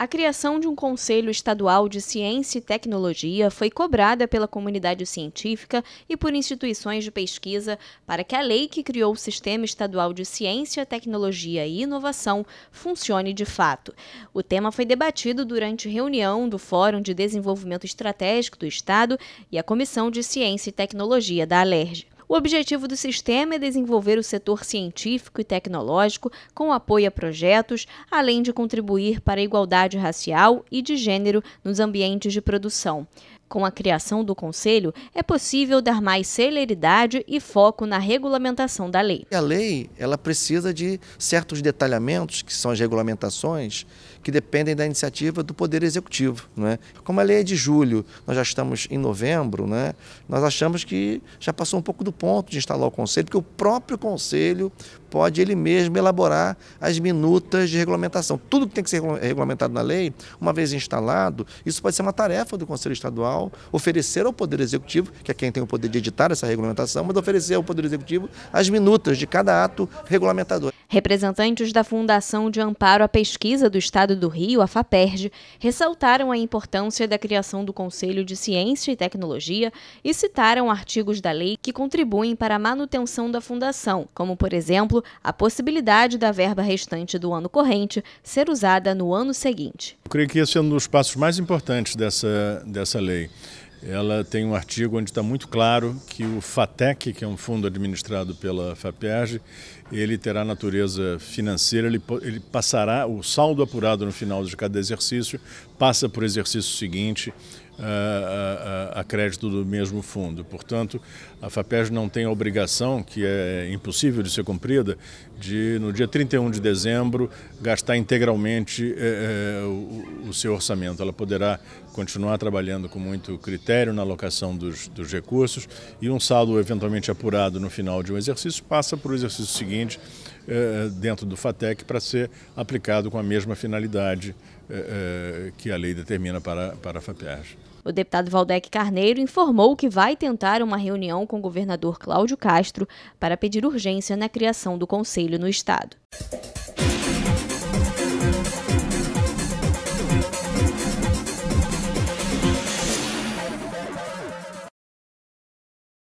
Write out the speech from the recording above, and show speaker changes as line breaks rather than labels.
A criação de um Conselho Estadual de Ciência e Tecnologia foi cobrada pela comunidade científica e por instituições de pesquisa para que a lei que criou o Sistema Estadual de Ciência, Tecnologia e Inovação funcione de fato. O tema foi debatido durante reunião do Fórum de Desenvolvimento Estratégico do Estado e a Comissão de Ciência e Tecnologia da Alerj. O objetivo do sistema é desenvolver o setor científico e tecnológico com apoio a projetos, além de contribuir para a igualdade racial e de gênero nos ambientes de produção. Com a criação do Conselho, é possível dar mais celeridade e foco na regulamentação da lei. A lei
ela precisa de certos detalhamentos, que são as regulamentações, que dependem da iniciativa do Poder Executivo. Né? Como a lei é de julho, nós já estamos em novembro, né? nós achamos que já passou um pouco do ponto de instalar o Conselho, porque o próprio Conselho pode ele mesmo elaborar as minutas de regulamentação. Tudo que tem que ser regulamentado na lei, uma vez instalado, isso pode ser uma tarefa do Conselho Estadual oferecer ao Poder Executivo, que é quem tem o poder de editar essa regulamentação, mas oferecer ao Poder Executivo as minutas de cada ato regulamentador.
Representantes da Fundação de Amparo à Pesquisa do Estado do Rio, a FAPERJ, ressaltaram a importância da criação do Conselho de Ciência e Tecnologia e citaram artigos da lei que contribuem para a manutenção da fundação, como, por exemplo, a possibilidade da verba restante do ano corrente ser usada no ano seguinte.
Eu creio que esse é um dos passos mais importantes dessa, dessa lei ela tem um artigo onde está muito claro que o FATEC, que é um fundo administrado pela FAPERJ, ele terá natureza financeira, ele, ele passará, o saldo apurado no final de cada exercício passa para o exercício seguinte a, ah, a, ah, ah, a, crédito do mesmo fundo. Portanto, a FAPERJ não tem a obrigação, que é impossível de ser cumprida, de no dia 31 de dezembro gastar integralmente eh, eh, o, o seu orçamento. Ela poderá continuar trabalhando com muito critério na alocação dos, dos recursos e um saldo eventualmente apurado no final de um exercício passa para o exercício seguinte eh, eh dentro do FATEC para ser aplicado com a mesma finalidade eh, eh que a lei determina para, para a FAPERJ.
O deputado Valdec Carneiro informou que vai tentar uma reunião com o governador Cláudio Castro para pedir urgência na criação do conselho no Estado.